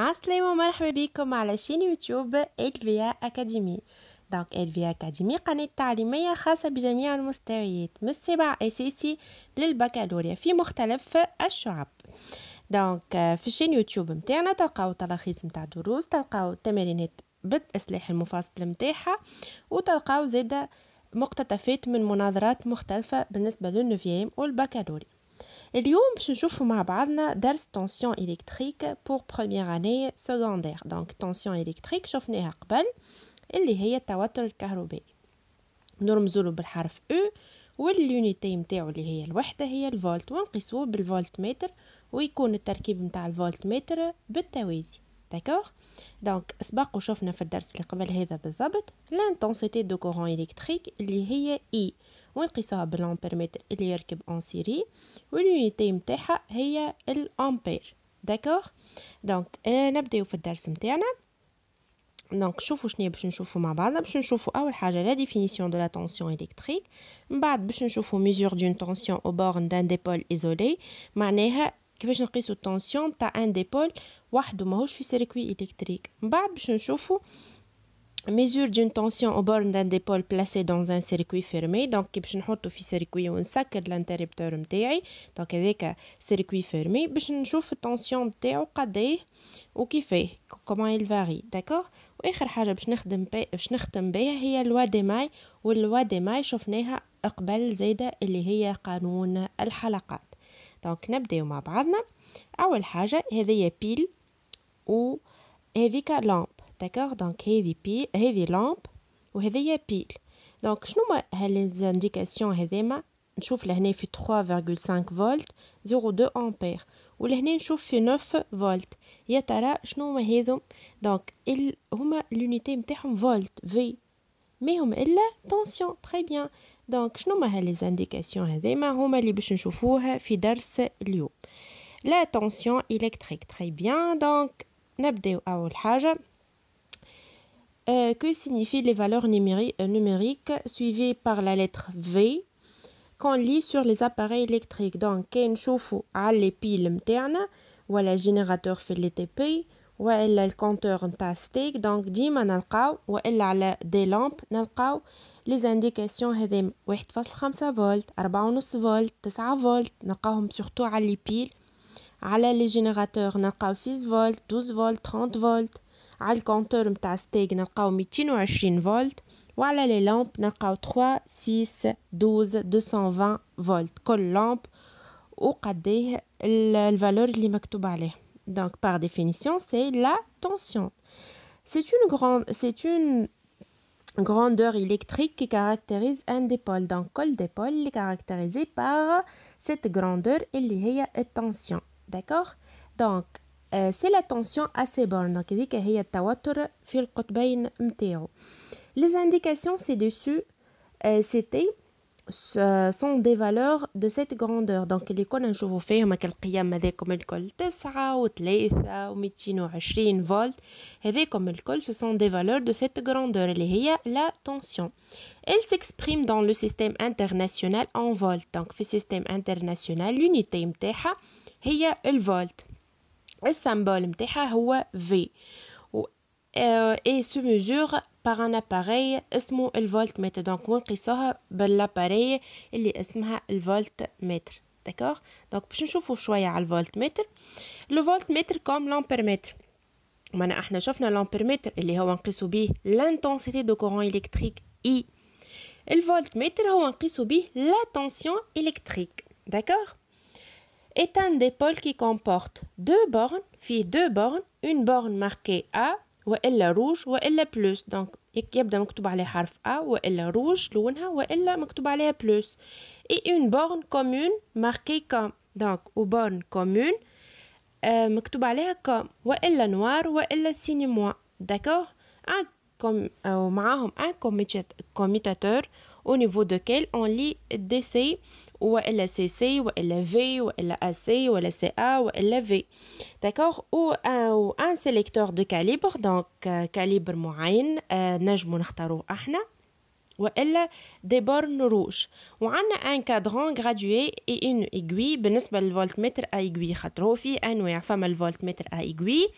عسلامة ومرحبا بكم على شين يوتيوب الفيا اكاديمي دونك الفيا اكاديمي قناة تعليمية خاصة بجميع المستويات من السابع اساسي للبكالوريا في مختلف الشعب دونك في شين يوتيوب متاعنا تلقاو تلخيص متاع دروس تلقاو تمارينات بالاسلاح المفاصل متاعها وتلقاو زاده مقتطفات من مناظرات مختلفة بالنسبة للنوفيام والبكالوريا اليوم باش نشوفوا مع بعضنا درس تونسيون إلكتريك بور بروميير اني سكوندير دونك تونسيون إلكتريك شفناها قبل اللي هي التوتر الكهربائي له بالحرف او واليونيتي نتاعو اللي هي الوحده هي الفولت ونقيسوه بالفولت متر ويكون التركيب نتاع الفولت متر بالتوازي داكوغ دونك سبق وشفنا في الدرس اللي قبل هذا بالضبط لانتونسيتي دو كورون الكتريك اللي هي اي e. بالامبير بالامبيرمتر اللي يركب اون سيري واليونيتي متاعها هي الامبير داكوغ دونك آه نبداو في الدرس متاعنا دونك شوفوا شنو باش نشوفوا مع بعضنا باش نشوفوا اول حاجه لا ديفينيسيون دو لا طونسيون الكتريك من بعد باش نشوفوا ميزور دون طونسيون او بورن دان ديبول ايزولي معناها كيفاش نقيسوا الطونسيون تاع ان ديبول وحده ماهوش في سيركوي الكتريك من بعد باش نشوفوا mesure d'une tension au bornes d'un dépôle placé dans un circuit fermé Donc, je vais دونك كي باش نحطو في سيركوي ونسكر الانتربتور نتاعي دونك هذاك سيركوي فرمي باش نشوف التونسيون نتاعو قد ايه وكيفاه comment il varie D'accord واخر حاجه باش نخدم باش نختم بها هي لوا دي ماي واللوا دي ماي شفناها قبل زايده اللي هي قانون الحلقات دونك نبداو مع بعضنا اول حاجه هذه بيل و هذيك لامب داكوغ دونك هذه بي هذه لامب وهذه بيل دونك شنو هما هالزانديكاسيون هذيما نشوف لهنا في 3.5 فولت 0.2 امبير ولهنا نشوف في 9 فولت يا ترى شنو هما هذم دونك ال... هما لونيتي نتاعهم فولت في مي هما الا تونسيون تري بيان دونك شنو هما هالزانديكاسيون هذيما هما اللي باش نشوفوها في درس اليوم لا تونسيون الكتريك تري بيان دونك نبداو اول حاجه Euh, que signifient les valeurs euh, numériques suivies par la lettre V qu'on lit sur les appareils électriques Donc, qu'on voit à les piles internes, ou le générateur fait l'ETP, ou le compteur TASTIC, donc, dit on ou des lampes, les indications sont 1,5 volts, 4,5 volts, 9 volts, surtout à les piles, à les générateurs, 6 volts, 12 volts, 30 volts. على الكونتور متاع ستيج نلقاو 220 فولت وعلى لي لامب نلقاو 3 6 12 220 فولت كل لامب وقديه الفالور اللي مكتوب عليه donc par définition c'est la tension c'est une grande c'est une grandeur électrique qui caractérise un dipôle donc كل dipôle est caractérisé par cette grandeur اللي هي tension d'accord donc euh, c'est la tension اسي بون دونك هذيك هي التوتر في القطبين نتاعو les indications سي dessus dessus sont des valeurs de cette grandeur. Donc, les connais, je vous fais, je vous fais, comme le col 9, 3, 220 volt Et comme le col, ce sont des valeurs de cette grandeur. Il y la tension. Elle s'exprime dans le système international en volt Donc, le système international, l'unité, il y a le volt. Le symbole est V, et il est mesuré par un appareil qui s'appelle le voltmètre. Donc, on le mesure par l'appareil qui s'appelle le voltmètre, d'accord Donc, je que vous puissiez voir le voltmètre, le voltmètre comme l'ampère-mètre. Quand nous avons vu l'ampère-mètre, Il l'avons mis dans l'intensité de courant électrique, I. Le voltmètre, nous l'avons mis dans la tension électrique, d'accord est un des pôles qui comporte deux bornes, فيه deux bornes, une borne marquée A elle ou est rouge elle ou est plus donc il يبدا مكتوب عليه حرف A elle ou est rouge لونها elle مكتوب عليها plus et une borne commune marquée comme donc une borne commune euh, مكتوب عليها comme ou noir ou signe moins d'accord un comme euh, un commutateur au niveau duquel on lit DC والا سي سي والا في والا ا سي ولا سي ا والا في داكوغ و ان سيليكتور دو كاليبر دونك كاليبر معين نجمو نختاروه احنا والا دي بورن روج وعندنا ان كادرون غراديوي اي اون ايغوي بالنسبه للفولت متر ايغوي خاطرو في فيه انواع فما الفولت متر ايغوي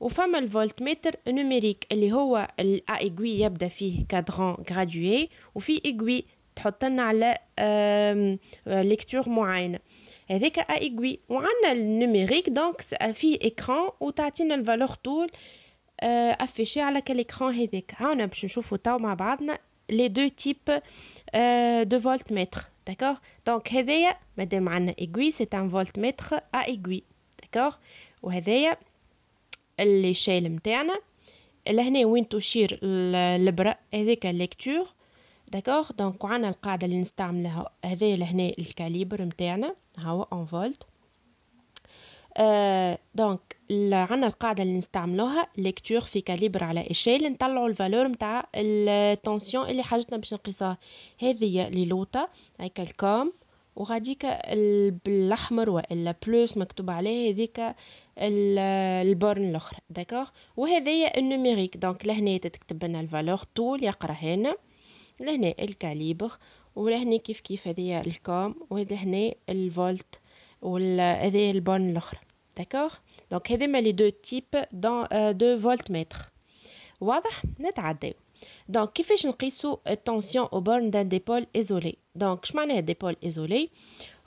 وفما الفولت متر نوميريك اللي هو الايغوي يبدا فيه كادرون غراديوي وفي ايغوي تحط لنا على ليكتور معينه هذاك ايغوي وعندنا النوميريك دونك فيه اكران وتعطينا الفالور طول افيشي آه، على كاليكران هذاك هاونا باش نشوفو تاو مع بعضنا لي دو تيب دو فولت متر داكور دونك هذايا مادام عندنا ايغوي سي ان فولت متر ا ايغوي داكور وهذايا اللي شايل نتاعنا لهنا وين تشير البرة هذيك ليكتور داكوغ دونك عندنا القاعده اللي نستعملها هذايا لهنا الكاليبر نتاعنا ها هو اون فولت آه دونك عندنا القاعده اللي نستعملوها ليكتور في كاليبر على ايشيل نطلعوا الفالور نتاع التونسيون اللي حاجتنا باش نقيسها هذه لي لوطا هكا الكوم وغاديك بالاحمر والا بلوس مكتوب عليه هذيك البورن الاخرى داكوغ وهذايا النوميريك دونك لهنا تتكتب لنا الفالور طول يقرا هنا لهنا الكاليبر ولهنا كيف كيف هذه الكوم وهذا هنا الفولت وهذه البون الاخرى داكوغ دونك هذه ما لي دو تيب دون آه، دو فولت متر واضح نتعداو دونك كيفاش نقيسو التونسيون او بورن دان ديبول ايزولي دونك اش معناها ديبول ايزولي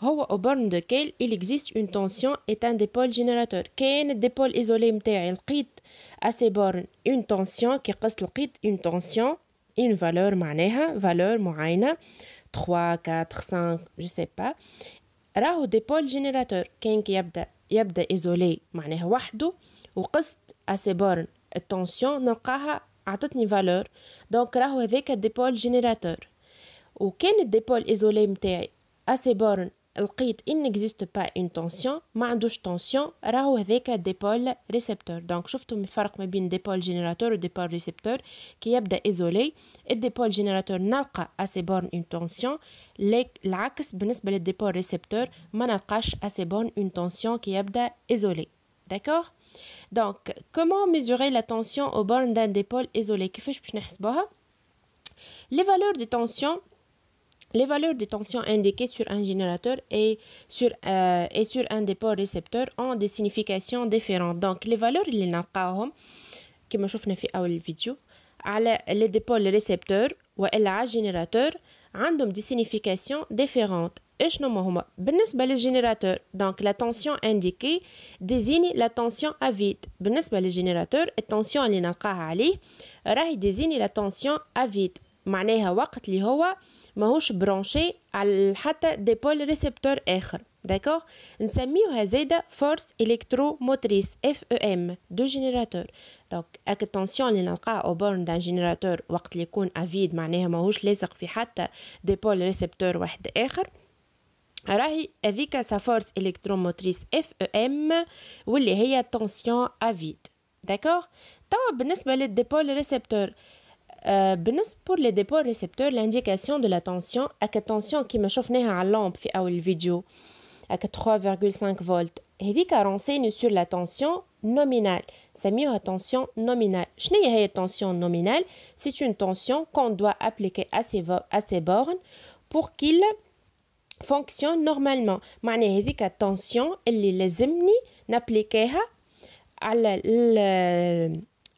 هو او بورن دو كيل il existe une tension et un dipôle générateur كاين الديبول ايزولي نتاعي لقيت اسي بورن اون تونسيون كي قست لقيت اون تونسيون une valeur معناها valeur معينة 3 4 5 je sais pas راهو دي بول جينيراتور كان كي يبدا يبدا ايزولي معناها وحده وقست اسي بورن التونسيون نلقاها عطتني فالور دونك راهو هذاك دي بول جينيراتور وكان الديبول ايزولي متاعي اسي بورن il n'existe pas une tension ma douche tension avec le dipôle récepteur donc je fais un dépôt générateur و dipôle récepteur qui est isolé Et générateur نلقى à ses bornes une tension l'axe, بالنسبه للديبول récepteur n'a pas à ses bornes une tension qui est isolée. d'accord donc comment mesurer la tension aux bornes d'un dépôt isolé les valeurs de tension les valeurs de tension indiquées sur un générateur et sur, euh, et sur un dépôt récepteur ont des significations différentes. Donc, les valeurs, les نلقاهم كما شفنا في أول الفيديو على les dépôts, récepteur récepteurs ou على générateur, ont des significations différentes. بالنسبة générateur. donc la tension indiquée désigne la tension à vide بالنسبة tension التنسيون اللي نلقاها عليه راهي désigne la tension à vide معناها وقت اللي هو ماهوش برونشي على حتى ديبول ريسبتور اخر داكوغ نسميوها زيدا فورس الكترو موتريس اف او ام دو جينيراتور دونك هاك تونسيون اللي نلقاه او بورن دان جينيراتور وقت اللي يكون افيد معناها ماهوش لاصق في حتى ديبول ريسبتور واحد اخر راهي هذيك سا فورس موتريس اف او ام واللي هي تونسيون افيد داكوغ توا بالنسبه للديبول ريسبتور Euh, pour les dépôts récepteurs, l'indication de la tension, à la tension qui me chauffe à la lampe, à la vidéo, à 3,5 volts. Elle dit renseigne sur la tension nominale. C'est la tension nominale. C'est une tension qu'on doit appliquer à ses bornes pour qu'il fonctionne normalement. Elle dit que la tension, elle est à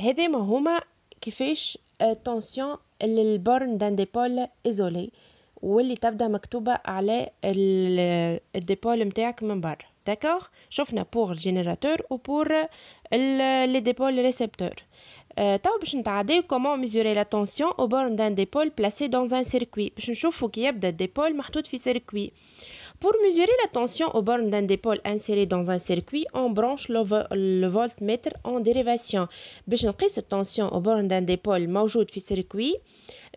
هذي ما هما كيفاش التونسيون للبرن دان ديبول ايزولي واللي تبدا مكتوبة على الديبول متاعك من برا داكوغ شفنا بور الجينيراتور وبور لي ديبول ريسبتور تو باش نتعداو كومون ميزوري لا تونسيون او بورن دان ديبول بلاسي دون ان سيركوي باش نشوفو كي يبدا الديبول محطوط في سيركوي Pour mesurer la tension aux bornes d'un dépôle inséré dans un circuit, on branche le voltmètre en dérivation. mesurer cette tension aux bornes d'un dépôle موجود في circuit,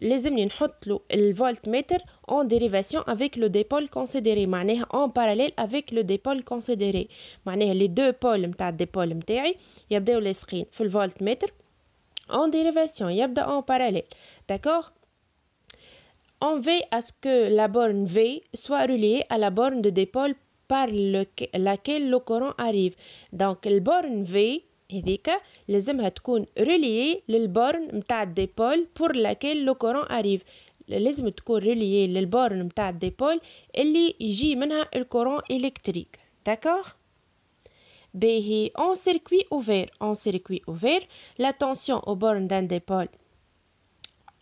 les mettre le voltmètre en dérivation avec le dépôle considéré معناها en parallèle avec le dépôle considéré معناها les deux pôles نتاع الديبول نتاعي يبداو لاصقين في voltmètre en dérivation يبدا en parallèle d'accord on veut à ce que la borne V soit reliée à la borne de dépôt par laquelle le courant arrive. Donc, borne V هذيك لازمها تكون reliée borne de dépôle pour laquelle le courant arrive. لازم تكون reliée للبورن متاع الديبول اللي يجي le courant électrique. D'accord B. En circuit ouvert. En circuit ouvert, la tension aux bornes d'un dipôle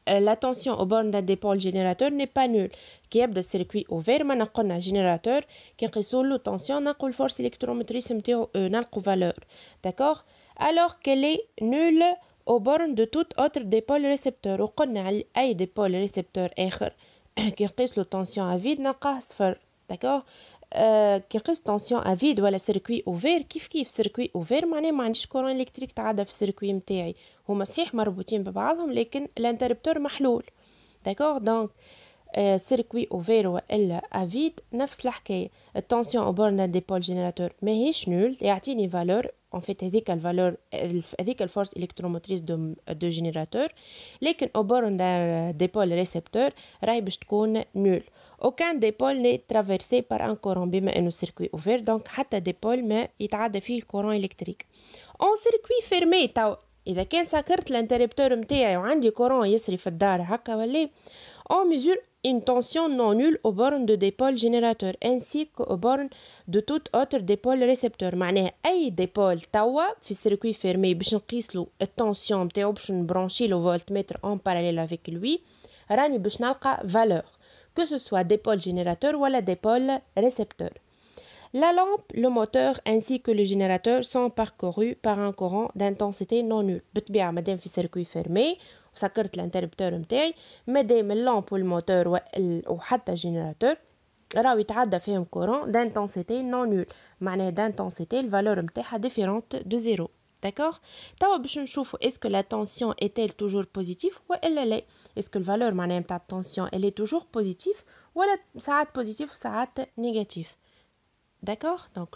euh, la tension aux bornes d'un dépôt générateur n'est pas nulle. Qui est le circuit ouvert, mais a un générateur qui le tension, a force électromotrice, qui a une valeur. D'accord Alors qu'elle est nulle aux bornes de tout autre dépôt récepteur. On a un dépôt récepteur qui résout la tension à vide, on a D'accord آه، كيقيس طونسيون افيد ولا سيركوي اوفير كيف كيف سيركوي اوفير معناه ما عنديش كورون الكتريك تعدى في السيركوي نتاعي هما صحيح مربوطين ببعضهم لكن الانتربتور محلول داكوغ آه، دونك سيركوي اوفير والا افيد نفس الحكايه التونسيون او بورن دي بول جينيراتور ماهيش نول يعطيني فالور اون فيت هذيك الفالور هذيك الفورس الكتروموتريس دو دو جينيراتور لكن او بورن دار ديبول ريسبتور راهي باش تكون نول اوكان ديبول ني ترافيرسي بار ان كورون بما انه سيركوي اوفير دونك حتى ديبول ما يتعدى فيه الكورون الكتريك اون سيركوي فيرمي تو اذا كان سكرت الانتربتور نتاعي وعندي كورون يسري في الدار هكا ولا اون ميزور une tension non nulle aux bornes de dipôle générateurs, ainsi qu'aux bornes de toute autre dépôle récepteur معناها A, dépôle taua, fait circuit fermé باش نقيس له التنسيون نتاعو de brancher le voltmètre en parallèle avec lui rani باش valeur que ce soit dépôle générateur la dépôle récepteur la lampe, le moteur ainsi que le générateur sont parcourus par un courant d'intensité non nulle. Bien, madame, circuit fermé, وسكرت الانتربتور ما دام اللامب والموتور وحتى الجينيراتور راهو يتعدى فيهم كورون دانتونسيتي نون نول معناها دانتونسيتي الفالور نتاعها ديفيرونت دو زيرو D'accord توا باش نشوفو اسكو لا تونسيون est-elle toujours والا لا اسكو الفالور معناها نتاع التونسيون elle est toujours ولا ساعات بوزيتيف وساعات نيجاتيف D'accord Donc,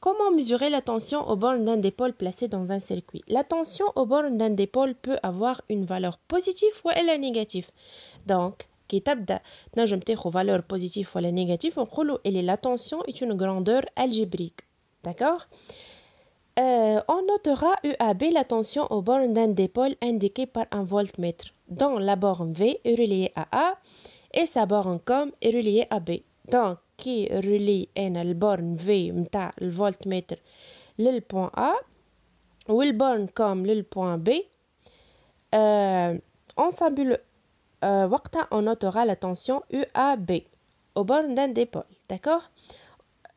Comment mesurer la tension aux bornes d'un pôles placé dans un circuit La tension aux bornes d'un pôles peut avoir une valeur positive ou elle est négative. Donc, je me oh, valeur positive ou négative, on et la tension est une grandeur algébrique. D'accord euh, On notera UAB e la tension aux bornes d'un pôles indiquée par un voltmètre, dont la borne V est reliée à A et sa borne COM est reliée à B. Donc, qui relie borne v mta le الفولت le point A, ou le borne le le on B euh, وقتها on notera la tension UAB au borne d'un dépôt d'accord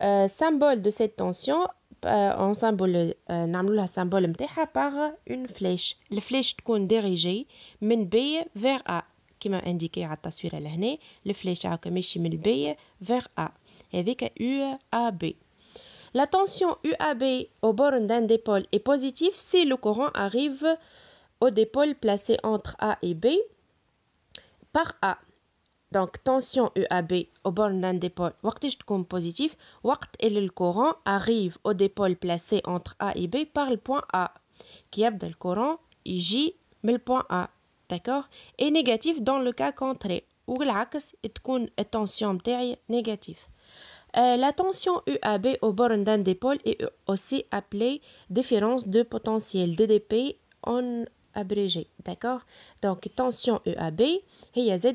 euh, symbole de cette tension euh, on symbole نعملوا euh, la symbole par une flèche la flèche تكون dirigée B vers A كما انديكي على التصويره لهنا الفليشه هكا ماشي من البي vers A. هذيك يو ا La tension UAB au bord d'un dépôle est positive si le courant arrive au dépôle placé entre A et B par A. Donc, tension UAB au bord d'un quand je comme positif, quand et le courant arrive au dépôle placé entre A et B par le point A, qui est le courant IJ, mais le point A d'accord Et négatif dans le cas contraire. Ou l'axe, une tension négative. Euh, la tension UAB au bord d'un dipôle est aussi appelée différence de potentiel DDP en abrégé, d'accord Donc tension UAB est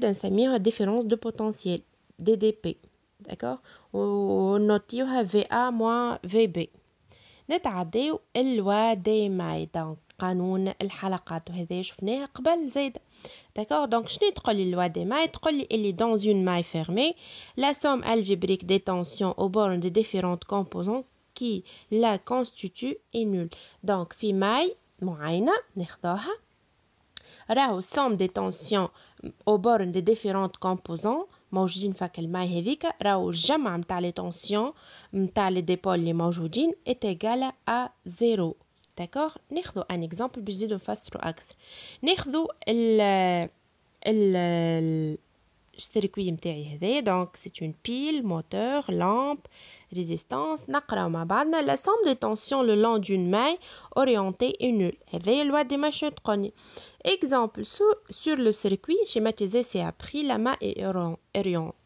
la différence de potentiel DDP, d'accord ونوتيوها VA moins VB. loi des ماي donc d'accord Donc, je ne trouve pas la des mailles, je trouve est dans une maille fermée, la somme algébrique des tensions au bord des différentes composants qui la constitue et nul Donc, si la maille est nulle, la somme des tensions au bord des différentes composants, c'est-à-dire que la maille est nulle, c'est-à-dire que la somme des tensions au à dire que D'accord nous un exemple pour le faire plus facilement. On le circuit. Donc, c'est une pile, moteur, lampe, résistance. On va La somme de tension le long d'une maille orientée est nulle. C'est la loi de Exemple. Sur le circuit, schématisé, c'est appris la maille est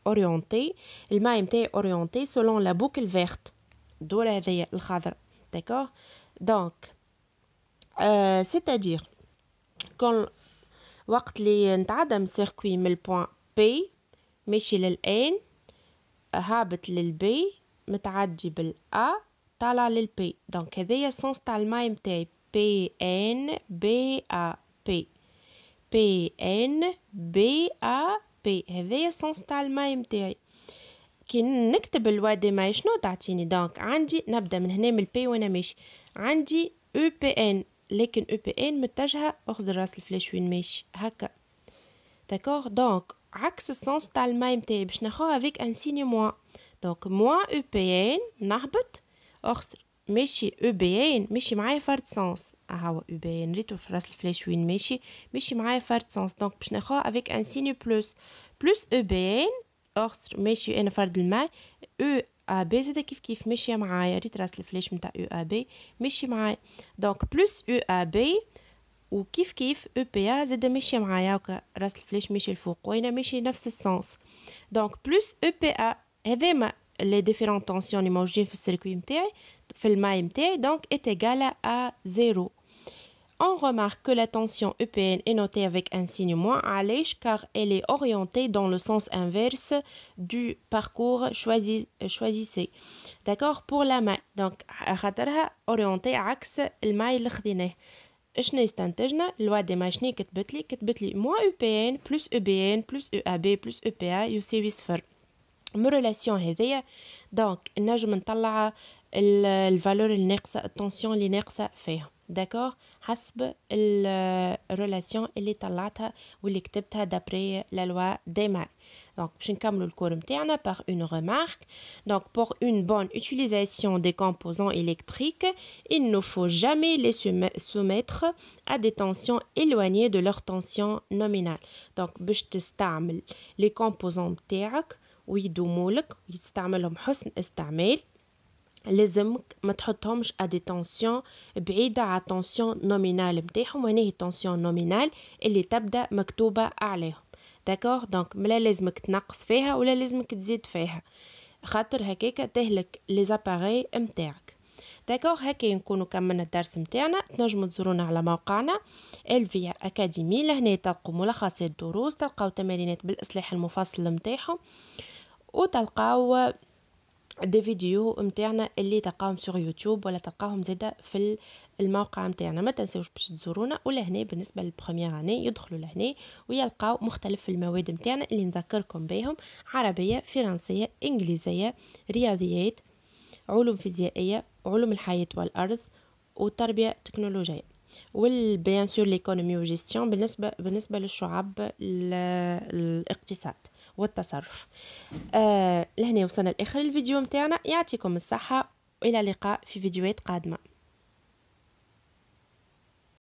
orientée selon la boucle verte. D'accord Donc, a سيتادير كون وقت اللي نتعدى من السيركوي من البوان بي ماشي للان هابط للبي متعدي بالأ طالع للبي دونك هذايا سونس تاع الماي متاعي بي ان بي ا بي بي ان بي ا بي هذايا سونس تاع الماي متاعي كي نكتب الوادي ماي شنو تعطيني دونك عندي نبدا من هنا من البي وانا ماشي عندي او بي ان لكن او بي ان متجهه اخذ الراس الفلاش وين ماشي هكا داكور دونك عكس السونس تاع الماي نتاعي باش ناخوها افيك ان سيني موا دونك موا او بي ان نهبط اخذ ماشي او بي ان ماشي معايا فرد سونس ها هو او بي ان ريتو في راس الفلاش وين ماشي ماشي معايا فرد سونس دونك باش ناخوها افيك ان سيني بلس بلس او بي ان اخذ ماشي انا فرد الماي او ا آه، بي زاد كيف كيف ماشيه معايا ريت راس الفلاش متاع او ا بي ماشي معايا دونك بلس او ا بي وكيف كيف او e بي زاد ماشيه معايا هاكا راس الفلاش ماشي الفوق وهنا ماشي نفس السونس دونك بلس او بي ا لي ديفيرون تونسيون لي موجودين في السيركوي متاعي في الماي متاعي دونك ات ا زيرو on remarque que la tension EPN est notée avec un signe moins allège car elle est orientée dans le sens inverse du parcours choisi, euh, D'accord Pour la main. Donc, orientée axe le la loi des moins EPN plus EBN plus EAB plus EPA, Ma relation est donc, je vais la valeur de la tension qui est faite. D'accord حسب relation اللي طلعتها واللي كتبتها d'après la loi des ماي Donc, je vais par une remarque. Donc, pour une bonne utilisation des composants électriques, il ne faut jamais les soumettre à des tensions éloignées de leur tension nominale. Donc, les composants تاعك ويدومولك ويستعملهم حسن استعمال لازمك ما تحطهمش ادي تونسيون بعيده على التونسيون نومينال نتاعهم وين هي التونسيون نومينال اللي تبدا مكتوبه عليهم داكور دونك ملا لازمك تنقص فيها ولا لازمك تزيد فيها خاطر هكاك تهلك لي زاباري نتاعك داكور هكا نكونوا كملنا الدرس نتاعنا تنجموا تزورونا على موقعنا الفيا اكاديمي لهنا تلقوا ملخصات الدروس تلقاو تمارينات بالاصلاح المفصل نتاعهم وتلقاو دي فيديو نتاعنا اللي تلقاهم سور يوتيوب ولا تلقاهم زيدا في الموقع نتاعنا ما تنساوش باش تزورونا ولا هنا بالنسبه للبروميير اني يدخلوا لهنا ويلقاو مختلف المواد نتاعنا اللي نذكركم بهم عربيه فرنسيه انجليزيه رياضيات علوم فيزيائيه علوم الحياه والارض والتربيه تكنولوجيه والبيان سور ليكونومي وجيستيون بالنسبه بالنسبه للشعب الاقتصاد والتصرف آه لهنا وصلنا لاخر الفيديو متاعنا يعطيكم الصحه والى اللقاء في فيديوهات قادمه